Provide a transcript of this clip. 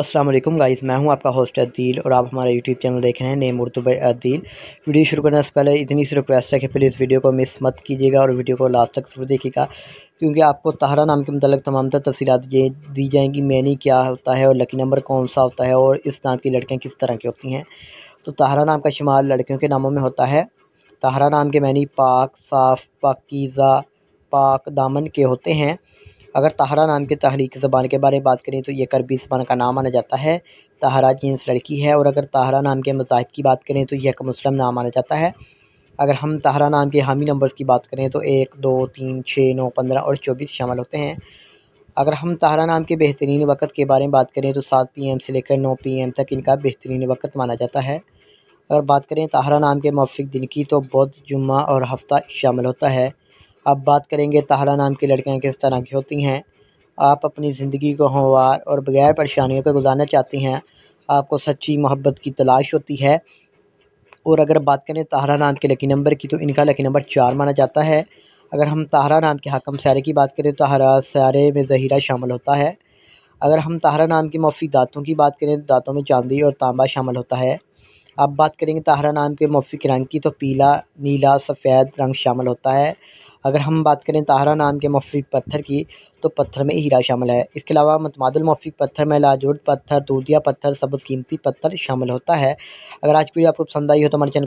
Aslam guys मैं हूं आपका होस्ट अदील और आप हमारा यूट्यूब चैनल देख रहे हैं नेम बाई अदील वीडियो शुरू करने से पहले इतनी सी रिक्वेस्ट है कि प्लीज़ वीडियो को मिस मत कीजिएगा और वीडियो को लास्ट तक जरूर देखिएगा क्योंकि आपको तहरा नाम के मतलब तमाम तर तफसीत दी जाएंगी मैनी क्या होता है और लकी नंबर कौन सा होता है और इस नाम की लड़कियाँ किस तरह की होती हैं तो तहरा नाम का शुमार लड़कियों के नामों में होता है तहरा नाम के मैनी पाक साफ़ पाकीज़ा पाक दामन के होते हैं अगर तहरा नाम की तहरीक ज़बान के बारे में बात करें तो ये करबी ज़बान का नाम माना जाता है तहरा जींस लड़की है और अगर तहरा नाम के मज़ाहब की बात करें तो यह मुस्लिम नाम माना जाता है अगर हम तहरा नाम के हामी नंबर्स की बात करें तो एक दो तीन छः नौ पंद्रह और चौबीस शामिल होते हैं अगर हम तहरा नाम के बेहतरीन वक्त के बारे में बात करें तो सात पी एम से लेकर नौ पी एम तक इनका बेहतरीन वक्त माना जाता है अगर बात करें तहरा नाम के मौफिक दिन की तो बुध जुम्मा और हफ्ता शामिल होता है अब बात करेंगे ताहरा नाम की लड़कियाँ किस तरह की होती हैं आप अपनी ज़िंदगी को हमवार और बग़ैर परेशानियों के गुज़ारना चाहती हैं आपको सच्ची मोहब्बत की तलाश होती है और अगर बात करें ताहरा नाम के लकी नंबर की तो इनका लकी नंबर चार माना जाता है अगर हम ताहरा नाम के हकम सारे की बात करें तो हरा सारे में ज़हीरा शामिल होता है अगर हम ताहरा नाम के मौफी दांतों की बात करें तो दांतों में चांदी और तांबा शामिल होता है अब बात करेंगे ताहरा नाम के मौफी के रंग की तो पीला नीला सफ़ेद रंग शामिल होता है अगर हम बात करें ताहरा नाम के मफिक पत्थर की तो पत्थर में हीरा शामिल है इसके अलावा मतमादल पत्थर में लाजोट पत्थर दूधिया पत्थर सब्ज़ कीमती पत्थर शामिल होता है अगर आज की वीडियो आपको पसंद आई हो तो हमारे चैनल